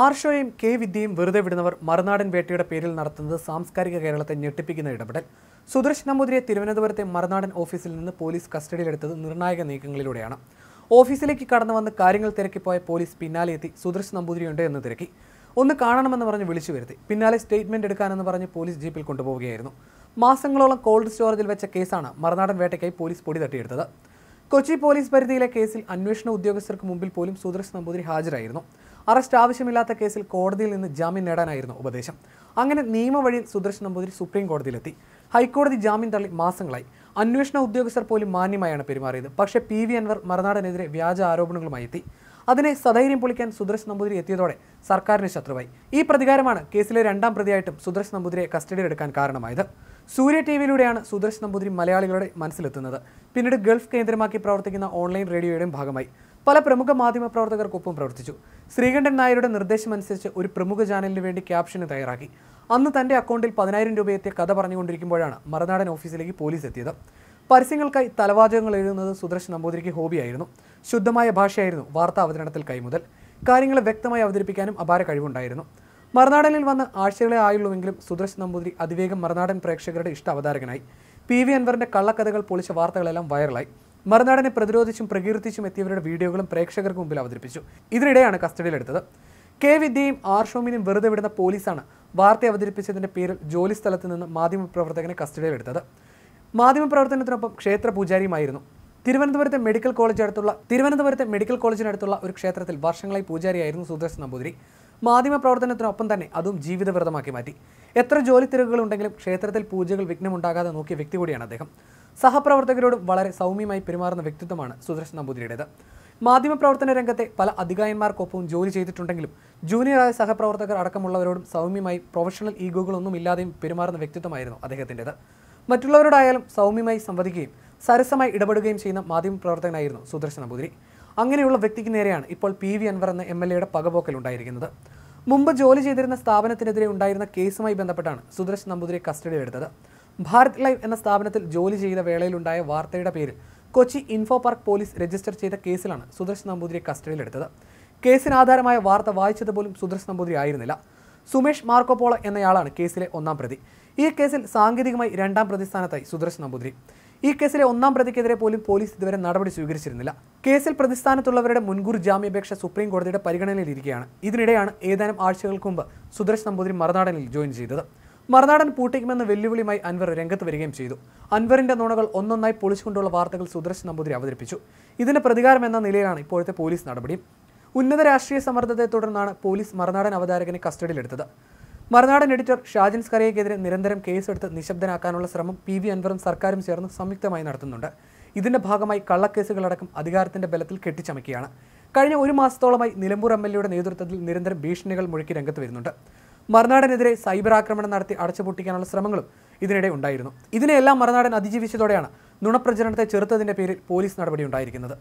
ആർഷോയും K വിദ്യയും വെറുതെ വിടുന്നവർ മറുനാടൻ വേട്ടയുടെ പേരിൽ നടത്തുന്നത് സാംസ്കാരിക കേരളത്തെ ഞെട്ടിപ്പിക്കുന്ന ഇടപെടൽ സുദർശ് നമ്പൂതിരിയെ തിരുവനന്തപുരത്തെ മറുനാടൻ ഓഫീസിൽ നിന്ന് പോലീസ് കസ്റ്റഡിയിലെടുത്തത് നിർണായക നീക്കങ്ങളിലൂടെയാണ് ഓഫീസിലേക്ക് കടന്നു വന്ന് കാര്യങ്ങൾ തിരക്കിപ്പോയ പോലീസ് പിന്നാലെ എത്തി സുദർശ് നമ്പൂതിരിയുണ്ട് എന്ന് തിരക്കി ഒന്ന് കാണണമെന്ന് പറഞ്ഞ് വിളിച്ചു വരുത്തി പിന്നാലെ സ്റ്റേറ്റ്മെന്റ് എടുക്കാനെന്ന് പറഞ്ഞ് പോലീസ് ജീപ്പിൽ കൊണ്ടുപോവുകയായിരുന്നു മാസങ്ങളോളം കോൾഡ് സ്റ്റോറേജിൽ വെച്ച കേസാണ് മറുനാടൻ വേട്ടയ്ക്കായി പോലീസ് പൊടി തട്ടിയെടുത്തത് കൊച്ചി പോലീസ് പരിധിയിലെ കേസിൽ അന്വേഷണ ഉദ്യോഗസ്ഥർക്ക് മുമ്പിൽ പോലും സുദർശ് നമ്പൂതിരി ഹാജരായിരുന്നു അറസ്റ്റ് ആവശ്യമില്ലാത്ത കേസിൽ കോടതിയിൽ നിന്ന് ജാമ്യം നേടാനായിരുന്നു ഉപദേശം അങ്ങനെ നിയമവഴി സുദർശൻ നമ്പൂതിരി സുപ്രീം കോടതിയിലെത്തി ഹൈക്കോടതി ജാമ്യം തള്ളി മാസങ്ങളായി അന്വേഷണ ഉദ്യോഗസ്ഥർ പോലും മാന്യമായാണ് പെരുമാറിയത് പക്ഷേ പി വി അൻവർ മറനാടനെതിരെ വ്യാജ ആരോപണങ്ങളുമായി എത്തി അതിനെ സധൈര്യം പൊളിക്കാൻ സുദർശൻ നമ്പൂതിരി എത്തിയതോടെ സർക്കാരിന് ശത്രുവായി ഈ പ്രതികാരമാണ് കേസിലെ രണ്ടാം പ്രതിയായിട്ടും സുദർശൻ നമ്പൂതിരിയെ കസ്റ്റഡിയിലെടുക്കാൻ കാരണമായത് സൂര്യ ടി വിയിലൂടെയാണ് സുദർശൻ നമ്പൂതിരി മലയാളികളുടെ മനസ്സിലെത്തുന്നത് പിന്നീട് ഗൾഫ് കേന്ദ്രമാക്കി പ്രവർത്തിക്കുന്ന ഓൺലൈൻ റേഡിയോയുടെയും ഭാഗമായി പല പ്രമുഖ പ്രവർത്തകർക്കൊപ്പം പ്രവർത്തിച്ചു ശ്രീകണ്ഠൻ നായരുടെ നിർദ്ദേശമനുസരിച്ച് ഒരു പ്രമുഖ ചാനലിന് വേണ്ടി ക്യാപ്ഷന് തയ്യാറാക്കി അന്ന് തന്റെ അക്കൗണ്ടിൽ പതിനായിരം രൂപയെത്തിയ കഥ പറഞ്ഞുകൊണ്ടിരിക്കുമ്പോഴാണ് മറനാടൻ ഓഫീസിലേക്ക് പോലീസ് എത്തിയത് പരസ്യങ്ങൾക്കായി തലവാചകങ്ങൾ എഴുതുന്നത് സുദർശൻ നമ്പൂതിരിക്ക് ഹോബിയായിരുന്നു ശുദ്ധമായ ഭാഷയായിരുന്നു വാർത്താ അവതരണത്തിൽ കൈമുതൽ കാര്യങ്ങളെ വ്യക്തമായി അവതരിപ്പിക്കാനും അപാര കഴിവുണ്ടായിരുന്നു മറനാടനിൽ വന്ന് ആഴ്ചകളെ ആയുള്ളൂവെങ്കിലും സുദർശൻ നമ്പൂതിരി അതിവേഗം മറനാടൻ പ്രേക്ഷകരുടെ ഇഷ്ട അവതാരകനായി പി വി അൻവറിന്റെ കള്ളക്കഥകൾ പൊളിച്ച വാർത്തകളെല്ലാം വൈറലായി മറുനാടനെ പ്രതിരോധിച്ചും പ്രകീർത്തിച്ചും എത്തിയവരുടെ വീഡിയോകളും പ്രേക്ഷകർക്ക് മുമ്പിൽ അവതരിപ്പിച്ചു ഇതിനിടെയാണ് കസ്റ്റഡിയിലെടുത്തത് കെ വിദ്യയും ആർഷോമിനും വെറുതെ വിടുന്ന പോലീസാണ് വാർത്ത അവതരിപ്പിച്ചതിന്റെ പേരിൽ ജോലി സ്ഥലത്ത് നിന്ന് മാധ്യമപ്രവർത്തകനെ കസ്റ്റഡിയിലെടുത്തത് മാധ്യമപ്രവർത്തനത്തിനൊപ്പം ക്ഷേത്ര പൂജാരിയുമായിരുന്നു തിരുവനന്തപുരത്തെ മെഡിക്കൽ കോളേജ് അടുത്തുള്ള തിരുവനന്തപുരത്തെ മെഡിക്കൽ കോളേജിനടുത്തുള്ള ഒരു ക്ഷേത്രത്തിൽ വർഷങ്ങളായി പൂജാരിയായിരുന്നു സുദർശൻ നമ്പൂതിരി മാധ്യമപ്രവർത്തനത്തിനൊപ്പം തന്നെ അതും ജീവിതവ്രതമാക്കി മാറ്റി എത്ര ജോലി തിരക്കുകളുണ്ടെങ്കിലും ക്ഷേത്രത്തിൽ പൂജകൾ വിഘ്നമുണ്ടാകാതെ നോക്കിയ വ്യക്തി കൂടിയാണ് അദ്ദേഹം സഹപ്രവർത്തകരോട് വളരെ സൗമ്യമായി പെരുമാറുന്ന വ്യക്തിത്വമാണ് സുദർശൻ നമ്പൂതിരിയുടേത് മാധ്യമപ്രവർത്തന രംഗത്തെ പല അധികായന്മാർക്കൊപ്പവും ജോലി ചെയ്തിട്ടുണ്ടെങ്കിലും ജൂനിയറായ സഹപ്രവർത്തകർ അടക്കമുള്ളവരോടും സൗമ്യമായി പ്രൊഫഷണൽ ഈഗോകളൊന്നും ഇല്ലാതെയും പെരുമാറുന്ന വ്യക്തിത്വമായിരുന്നു അദ്ദേഹത്തിൻ്റെത് മറ്റുള്ളവരോടായാലും സൗമ്യമായി സംവദിക്കുകയും സരസമായി ഇടപെടുകയും ചെയ്യുന്ന മാധ്യമപ്രവർത്തകനായിരുന്നു സുദർശൻ നമ്പൂതിരി അങ്ങനെയുള്ള വ്യക്തിക്ക് നേരെയാണ് ഇപ്പോൾ പി വി അൻവർ എന്ന എം എൽ എയുടെ പകപോക്കലുണ്ടായിരിക്കുന്നത് മുമ്പ് ജോലി ചെയ്തിരുന്ന സ്ഥാപനത്തിനെതിരെ ഉണ്ടായിരുന്ന കേസുമായി ബന്ധപ്പെട്ടാണ് സുദർശൻ നമ്പൂതിരി കസ്റ്റഡിയിലെടുത്തത് ഭാരത് ലൈവ് എന്ന സ്ഥാപനത്തിൽ ജോലി ചെയ്ത വേളയിലുണ്ടായ വാർത്തയുടെ പേരിൽ Kochi info park police register ചെയ്ത കേസിലാണ് സുദർശ് നമ്പൂതിരി കസ്റ്റഡിയിലെടുത്തത് കേസിന് ആധാരമായ വാർത്ത വായിച്ചത് പോലും സുദർശ് നമ്പൂതിരി ആയിരുന്നില്ല സുമേഷ് മാർക്കോപോള എന്നയാളാണ് കേസിലെ ഒന്നാം പ്രതി ഈ കേസിൽ സാങ്കേതികമായി രണ്ടാം പ്രതിസ്ഥാനത്തായി സുദർശ് നമ്പൂതിരി ഈ കേസിലെ ഒന്നാം പ്രതിക്കെതിരെ പോലും പോലീസ് ഇതുവരെ നടപടി സ്വീകരിച്ചിരുന്നില്ല കേസിൽ പ്രതിസ്ഥാനത്തുള്ളവരുടെ മുൻകൂർ ജാമ്യാപേക്ഷ സുപ്രീം കോടതിയുടെ പരിഗണനയിലിരിക്കുകയാണ് ഇതിനിടെയാണ് ഏതാനും ആഴ്ചകൾക്ക് മുമ്പ് സുദർശ് നമ്പൂതിരി മറുനാടനിൽ ജോയിൻ ചെയ്തത് മറുനാടൻ പൂട്ടിക്കുമെന്ന വെല്ലുവിളിയുമായി അൻവർ രംഗത്ത് വരികയും ചെയ്തു അൻവറിന്റെ നുണകൾ ഒന്നൊന്നായി പൊളിച്ചുകൊണ്ടുള്ള വാർത്തകൾ സുദർശൻ നമ്പൂതിരി അവതരിപ്പിച്ചു ഇതിന് പ്രതികാരം എന്ന നിലയിലാണ് ഇപ്പോഴത്തെ പോലീസ് നടപടി ഉന്നത രാഷ്ട്രീയ സമ്മർദ്ദത്തെ തുടർന്നാണ് പോലീസ് മറുനാടൻ അവതാരകനെ കസ്റ്റഡിയിലെടുത്തത് മറുനാടൻ എഡിറ്റർ ഷാജിൻ സ്കറിയയ്ക്കെതിരെ നിരന്തരം കേസെടുത്ത് നിശബ്ദനാക്കാനുള്ള ശ്രമം പി വി അൻവറും സർക്കാരും ചേർന്ന് സംയുക്തമായി നടത്തുന്നുണ്ട് ഇതിന്റെ ഭാഗമായി കള്ളക്കേസുകളടക്കം അധികാരത്തിന്റെ ബലത്തിൽ കെട്ടിച്ചമക്കുകയാണ് കഴിഞ്ഞ ഒരു മാസത്തോളമായി നിലമ്പൂർ എം എൽ എയുടെ നേതൃത്വത്തിൽ നിരന്തരം ഭീഷണികൾ മുഴക്കി രംഗത്ത് വരുന്നുണ്ട് മറുനാടനെതിരെ സൈബർ ആക്രമണം നടത്തി അടച്ചുപൊട്ടിക്കാനുള്ള ശ്രമങ്ങളും ഇതിനിടെ ഉണ്ടായിരുന്നു ഇതിനെല്ലാം മറുനാടൻ അതിജീവിച്ചതോടെയാണ് നുണപ്രചരണത്തെ ചെറുത്തതിന്റെ പേരിൽ പോലീസ് നടപടി ഉണ്ടായിരിക്കുന്നത്